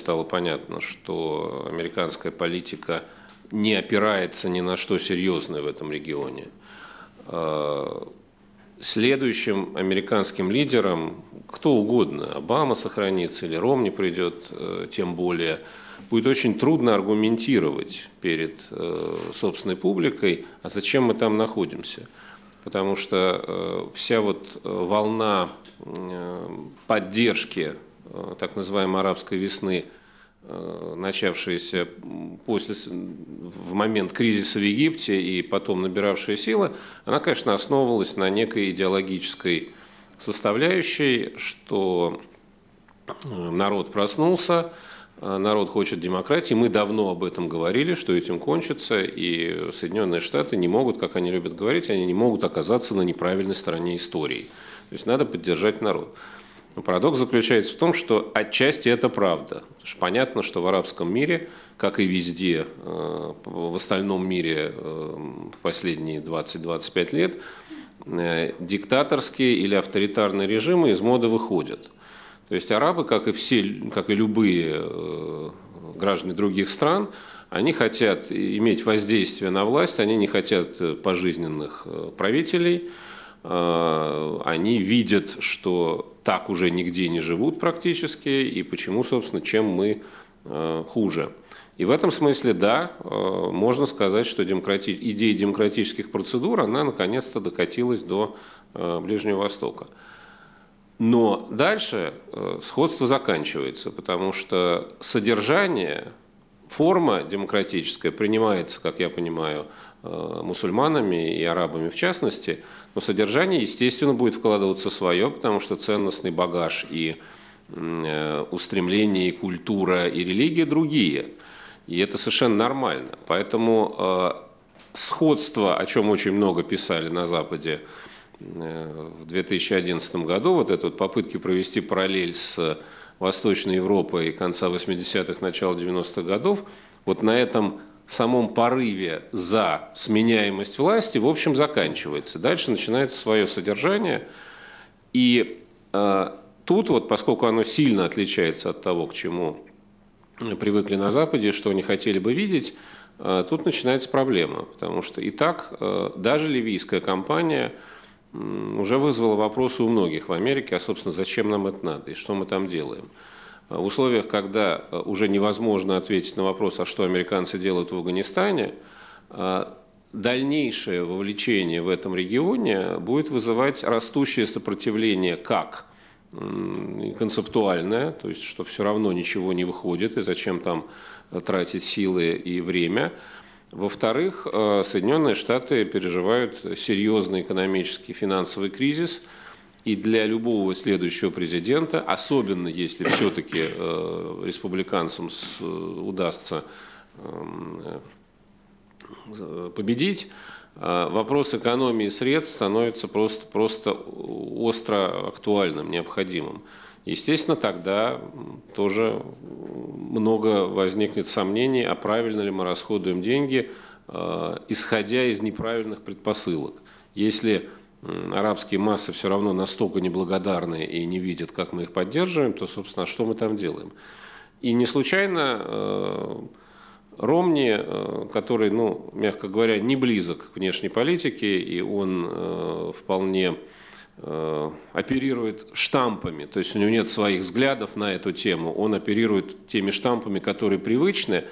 стало понятно, что американская политика не опирается ни на что серьезное в этом регионе. А, следующим американским лидером, кто угодно, Обама сохранится или Ромни придет, э, тем более, будет очень трудно аргументировать перед э, собственной публикой, а зачем мы там находимся потому что э, вся вот волна поддержки Э, так называемой арабской весны, э, начавшаяся после, в момент кризиса в Египте и потом набиравшая силы, она, конечно, основывалась на некой идеологической составляющей, что э, народ проснулся, народ хочет демократии. Мы давно об этом говорили, что этим кончится, и Соединенные Штаты не могут, как они любят говорить, они не могут оказаться на неправильной стороне истории. То есть надо поддержать народ. Но парадокс заключается в том, что отчасти это правда. Потому что понятно, что в арабском мире, как и везде э, в остальном мире э, в последние 20-25 лет, э, диктаторские или авторитарные режимы из моды выходят. То есть арабы, как и все, как и любые граждане других стран, они хотят иметь воздействие на власть, они не хотят пожизненных правителей – Э, они видят, что так уже нигде не живут практически, и почему, собственно, чем мы э, хуже. И в этом смысле, да, э, можно сказать, что демократи... идея демократических процедур, она наконец-то докатилась до Ближнего Востока. Но дальше сходство заканчивается, потому что содержание форма демократическая принимается, как я понимаю, э, мусульманами и арабами в частности, но содержание, естественно, будет вкладываться свое, потому что ценностный багаж и э, устремления, и культура, и религия другие. И это совершенно нормально. Поэтому э, сходство, о чем очень много писали на Западе в 2011 году, вот эти вот попытки провести параллель с Восточной Европы и конца 80-х, начала 90-х годов, вот на этом самом порыве за сменяемость власти, в общем, заканчивается. Дальше начинается свое содержание. И э, тут, вот, поскольку оно сильно отличается от того, к чему привыкли на Западе, что они хотели бы видеть, э, тут начинается проблема. Потому что и так э, даже ливийская компания – уже вызвало вопросы у многих в Америке, а, собственно, зачем нам это надо и что мы там делаем. А, в условиях, когда а, уже невозможно ответить на вопрос, а что американцы делают в Афганистане, а, дальнейшее вовлечение в этом регионе будет вызывать растущее сопротивление как концептуальное, то есть что все равно ничего не выходит и зачем там тратить силы и время – во-вторых, э, Соединенные Штаты переживают серьезный экономический финансовый кризис, и для любого следующего президента, особенно если все-таки э, республиканцам э, удастся эм, победить, а, вопрос экономии средств становится просто, просто остро актуальным, необходимым. Естественно, тогда тоже много возникнет сомнений, а правильно ли мы расходуем деньги, а, исходя из неправильных предпосылок. Если арабские массы все равно настолько неблагодарны и не видят, как мы их поддерживаем, то, собственно, что мы там делаем? И не случайно а, Ромни, э, который, ну, мягко говоря, не близок к внешней политике, и он э, вполне э, оперирует штампами, то есть у него нет своих взглядов на эту тему, он оперирует теми штампами, которые привычны,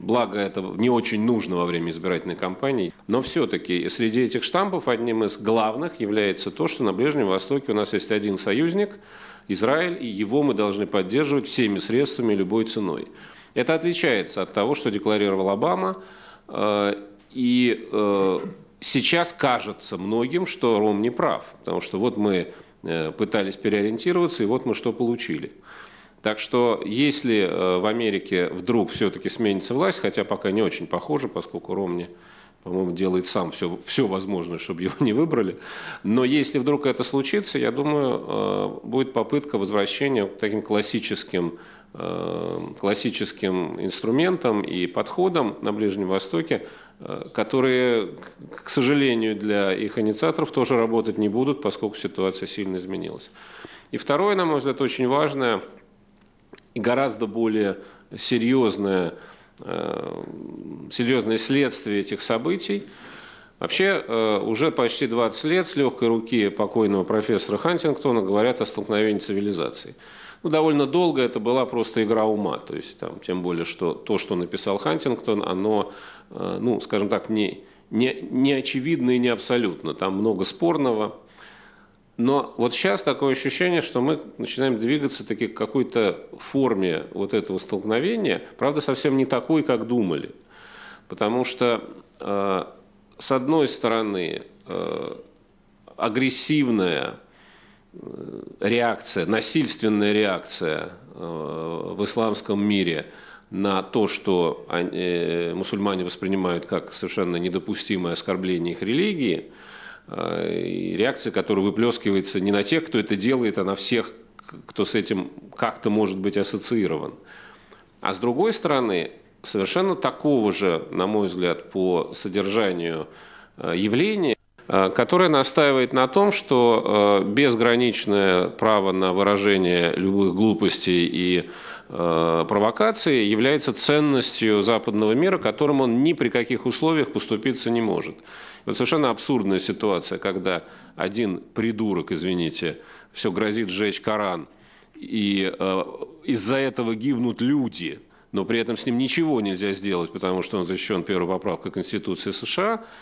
благо это не очень нужно во время избирательной кампании, но все-таки среди этих штампов одним из главных является то, что на Ближнем Востоке у нас есть один союзник, Израиль, и его мы должны поддерживать всеми средствами, любой ценой. Это отличается от того, что декларировал Обама. Э, и э, сейчас кажется многим, что Ром не прав, потому что вот мы э, пытались переориентироваться, и вот мы что получили. Так что если в Америке вдруг все-таки сменится власть, хотя пока не очень похоже, поскольку Ромни, по-моему, делает сам все, все возможное, чтобы его не выбрали, но если вдруг это случится, я думаю, будет попытка возвращения к таким классическим Э, классическим инструментам и подходам на Ближнем Востоке, э, которые, к сожалению, для их инициаторов тоже работать не будут, поскольку ситуация сильно изменилась. И второе, на мой взгляд, очень важное и гораздо более серьезное, э, серьезное следствие этих событий. Вообще, уже почти 20 лет с легкой руки покойного профессора Хантингтона говорят о столкновении цивилизаций ну, довольно долго это была просто игра ума. То есть, там, тем более, что то, что написал Хантингтон, оно, э, ну, скажем так, не, не, не очевидно и не абсолютно. Там много спорного. Но вот сейчас такое ощущение, что мы начинаем двигаться таки к какой-то форме вот этого столкновения, правда, совсем не такой, как думали. Потому что, э, с одной стороны, э, агрессивная реакция, насильственная реакция э, в исламском мире на то, что э, мусульмане воспринимают как совершенно недопустимое оскорбление их религии, э, реакция, которая выплескивается не на тех, кто это делает, а на всех, кто с этим как-то может быть ассоциирован. А с другой стороны, совершенно такого же, на мой взгляд, по содержанию явления Э, которая настаивает на том, что э, безграничное право на выражение любых глупостей и э, провокации является ценностью западного мира, которым он ни при каких условиях поступиться не может. Вот совершенно абсурдная ситуация, когда один придурок, извините, все грозит сжечь Коран, и э, из-за этого гибнут люди, но при этом с ним ничего нельзя сделать, потому что он защищен первой поправкой Конституции США –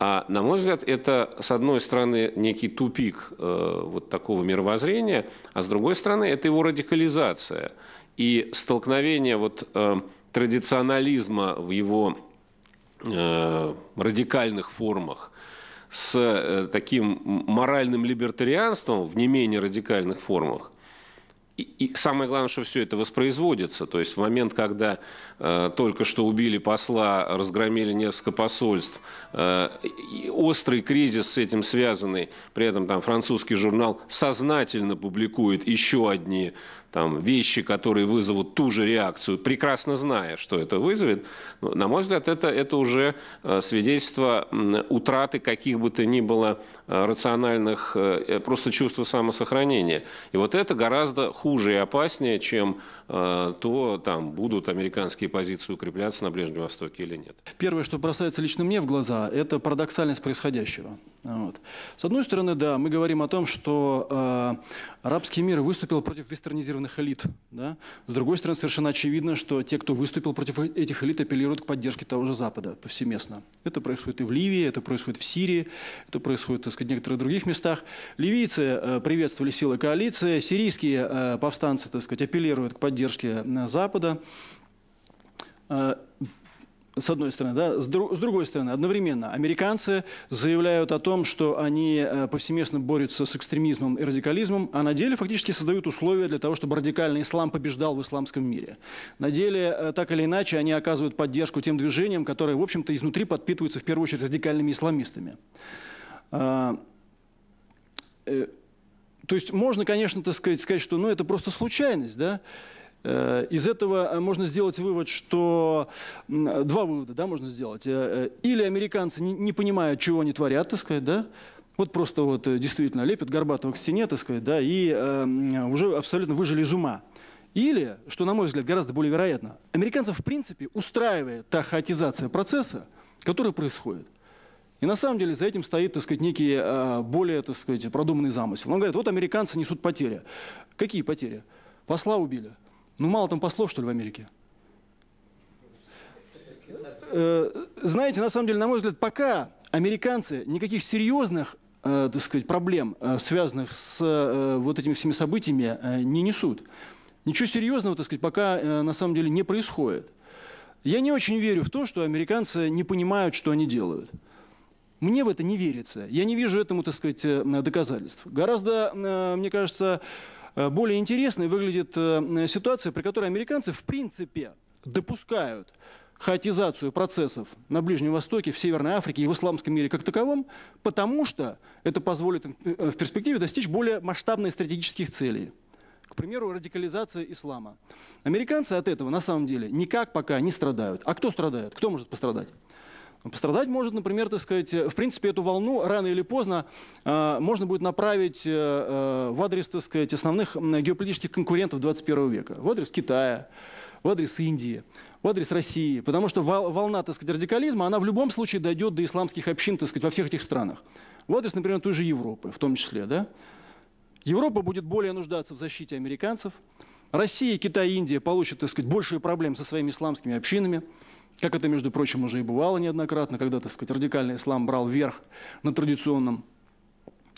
а, на мой взгляд, это, с одной стороны, некий тупик э, вот такого мировоззрения, а с другой стороны, это его радикализация и столкновение вот, э, традиционализма в его э, радикальных формах с э, таким моральным либертарианством в не менее радикальных формах, и, самое главное, что все это воспроизводится. То есть в момент, когда э, только что убили посла, разгромили несколько посольств, э, острый кризис с этим связанный, при этом там французский журнал сознательно публикует еще одни там, вещи, которые вызовут ту же реакцию, прекрасно зная, что это вызовет, ну, на мой взгляд, это, это уже э, свидетельство утраты каких бы то ни было э, рациональных, э, просто чувства самосохранения. И вот это гораздо хуже и опаснее, чем то, там, будут американские позиции укрепляться на Ближнем Востоке или нет. Первое, что бросается лично мне в глаза, это парадоксальность происходящего. Вот. С одной стороны, да, мы говорим о том, что э, арабский мир выступил против вестернизированного сформированных элит. Да? С другой стороны, совершенно очевидно, что те, кто выступил против этих элит, апеллируют к поддержке того же Запада повсеместно. Это происходит и в Ливии, это происходит в Сирии, это происходит так сказать, в некоторых других местах. Ливийцы э, приветствовали силы коалиции, сирийские э, повстанцы так сказать, апеллируют к поддержке э, Запада с одной стороны, да, с, дру, с другой стороны, одновременно американцы заявляют о том, что они э, повсеместно борются с экстремизмом и радикализмом, а на деле фактически создают условия для того, чтобы радикальный ислам побеждал в исламском мире. На деле, э, так или иначе, они оказывают поддержку тем движениям, которые, в общем-то, изнутри подпитываются в первую очередь радикальными исламистами. А, э, то есть можно, конечно, так сказать, сказать, что ну, это просто случайность, да? Э, из этого э, можно сделать вывод, что два вывода да, можно сделать. Э, или американцы не понимают, чего они творят, так сказать, да, вот просто вот действительно лепят горбатого к стене, так сказать, да, и уже абсолютно выжили из ума. Или, что, на мой взгляд, гораздо более вероятно, американцев в принципе устраивает та хаотизация процесса, который происходит. И на самом деле за этим стоит, так сказать, некий э, более, так сказать, продуманный замысел. Он говорит, вот американцы несут потери. Какие потери? Посла убили, ну мало там послов, что ли, в Америке? Э, знаете, на самом деле, на мой взгляд, пока американцы никаких серьезных э, так сказать, проблем, э, связанных с э, вот этими всеми событиями, э, не несут. Ничего серьезного, так сказать, пока э, на самом деле не происходит. Я не очень верю в то, что американцы не понимают, что они делают. Мне в это не верится. Я не вижу этому, так сказать, э, доказательств. Гораздо, э, мне кажется, Э, более интересной выглядит э, ситуация, при которой американцы в принципе допускают хаотизацию процессов на Ближнем Востоке, в Северной Африке и в исламском мире как таковом, потому что это позволит им э, в перспективе достичь более масштабных стратегических целей. К примеру, радикализация ислама. Американцы от этого на самом деле никак пока не страдают. А кто страдает? Кто может пострадать? Пострадать может, например, так сказать, э, в принципе, эту волну рано или поздно э, можно будет направить э, э в адрес, так сказать, основных геополитических конкурентов 21 века. В адрес Китая, в адрес Индии, в адрес России. Потому что волна, так сказать, радикализма, она в любом случае дойдет до исламских общин, так сказать, во всех этих странах. В адрес, например, той же Европы в том числе, да? Европа будет более нуждаться в защите американцев. Россия, Китай, Индия получат, так сказать, большие проблем со своими исламскими общинами. Как это, между прочим, уже и бывало неоднократно, когда, так сказать, радикальный ислам брал верх на традиционном.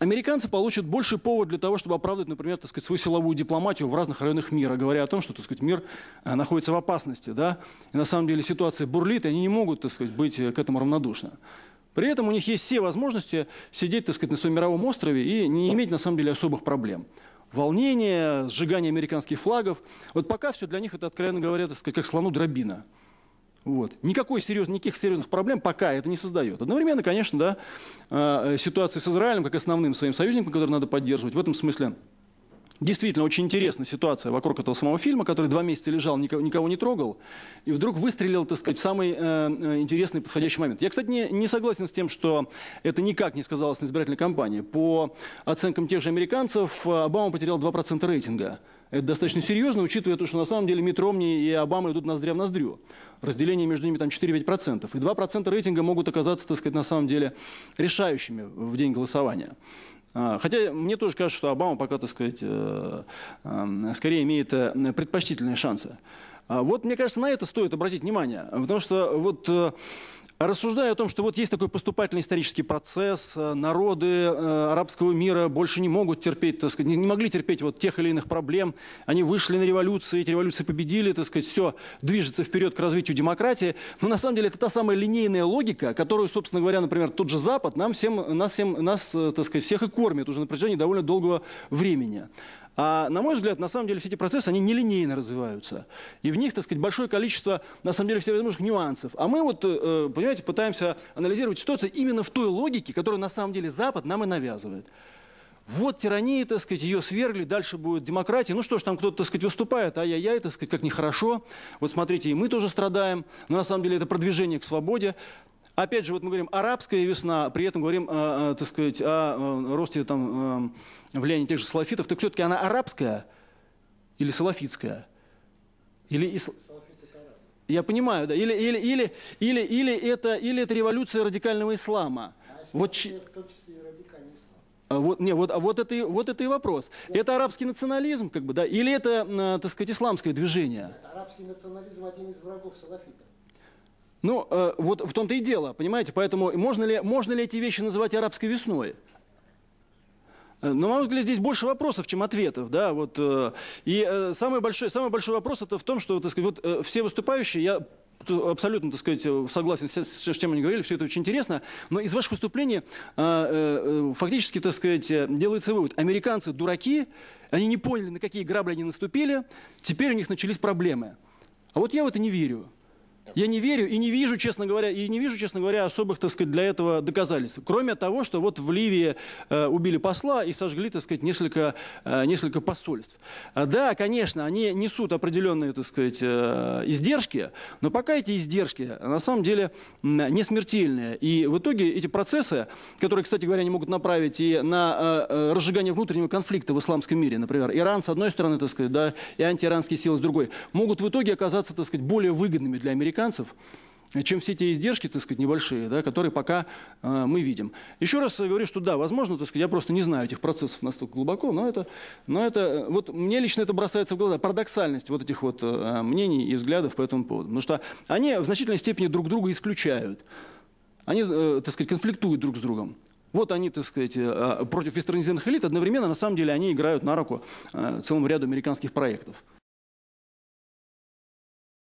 Американцы получат больше повод для того, чтобы оправдывать, например, так сказать, свою силовую дипломатию в разных районах мира, говоря о том, что так сказать, мир э, находится в опасности. Да? И на самом деле ситуация бурлит, и они не могут так сказать, быть э, к этому равнодушны. При этом у них есть все возможности сидеть так сказать, на своем мировом острове и не иметь на самом деле особых проблем Волнение, сжигание американских флагов. Вот пока все для них это, откровенно говоря, так сказать, как слону дробина. Вот. Никакой серьез, никаких серьезных проблем пока это не создает. Одновременно, конечно, да, э, э, ситуация с Израилем как основным своим союзником, который надо поддерживать, в этом смысле Действительно, очень интересная ситуация вокруг этого самого фильма, который два месяца лежал, никого, никого не трогал, и вдруг выстрелил, так сказать, в самый э, э интересный подходящий момент. Я, кстати, не, не согласен с тем, что это никак не сказалось на избирательной кампании. По оценкам тех же американцев, Обама потерял 2% рейтинга. Это достаточно серьезно, учитывая то, что на самом деле Мит Ромни и Обама идут ноздря в ноздрю. Разделение между ними там 4-5%. И 2% рейтинга могут оказаться, так сказать, на самом деле решающими в день голосования. А, хотя мне тоже кажется, что Обама пока, так сказать, э, э, скорее имеет э, предпочтительные шансы. А вот, мне кажется, на это стоит обратить внимание. Потому что вот Рассуждая о том, что вот есть такой поступательный исторический процесс, э, народы э, арабского мира больше не могут терпеть, так сказать, не могли терпеть вот тех или иных проблем, они вышли на революции, эти революции победили, так сказать, все движется вперед к развитию демократии. Но на самом деле это та самая линейная логика, которую, собственно говоря, например, тот же Запад нам всем, нас, всем, нас э, так сказать, всех и кормит уже на протяжении довольно долгого времени. А, на мой взгляд, на самом деле все эти процессы, они нелинейно развиваются. И в них, так сказать, большое количество, на самом деле, всевозможных нюансов. А мы вот, э, э, понимаете, пытаемся анализировать ситуацию именно в той логике, которую, на самом деле, Запад нам и навязывает. Вот тирания, так сказать, ее свергли, дальше будет демократия. Ну что ж, там кто-то, так сказать, выступает, ай-яй-яй, так сказать, как нехорошо. Вот смотрите, и мы тоже страдаем. Но на самом деле это продвижение к свободе. Опять же, вот мы говорим арабская весна, при этом говорим, э, э так сказать, о э, росте там, э, влияния тех же салафитов. Так все-таки она арабская или салафитская? Или исл... Я понимаю, да. Или, или, или, или, или, это, или это революция радикального ислама. А вот, в том числе и радикальный ислам. А вот, не, вот, а вот, это, и, вот это и вопрос. Да. Это арабский национализм, как бы, да, или это, э, так сказать, исламское движение? Нет, арабский национализм один из врагов салафитов. Ну, э, вот в том-то и дело, понимаете? Поэтому можно ли, можно ли эти вещи называть арабской весной? Но, э, на мой взгляд, здесь больше вопросов, чем ответов. Да? Вот, э, и э, самый, большой, самый большой вопрос это в том, что так сказать, вот, э, все выступающие, я абсолютно, так сказать, э, согласен с, с чем они говорили, все это очень интересно, но из ваших выступлений э, фактически, так сказать, делается вывод. Американцы дураки, они не поняли, на какие грабли они наступили, теперь у них начались проблемы. А вот я в это не верю. Я не верю и не вижу, честно говоря, и не вижу, честно говоря, особых, так сказать, для этого доказательств. Кроме того, что вот в Ливии э, убили посла и сожгли, так сказать, несколько, э, несколько посольств. Э, да, конечно, они несут определенные, так сказать, э, издержки, но пока эти издержки на самом деле не смертельные. И в итоге эти процессы, которые, кстати говоря, они могут направить и на э, э, разжигание внутреннего конфликта в исламском мире, например, Иран с одной стороны, так сказать, да, и антииранские силы с другой, могут в итоге оказаться, так сказать, более выгодными для американцев, американцев, чем все те издержки, так сказать, небольшие, да, которые пока э, мы видим. Еще раз говорю, что да, возможно, так сказать, я просто не знаю этих процессов настолько глубоко, но это, но это э, вот мне лично это бросается в глаза, парадоксальность вот этих вот э, мнений и взглядов по этому поводу. Потому что они в значительной степени друг друга исключают. Они, э, так сказать, конфликтуют друг с другом. Вот они, так сказать, э, а, против вестернизированных элит одновременно, на самом деле, они играют на руку э, целому ряду американских проектов.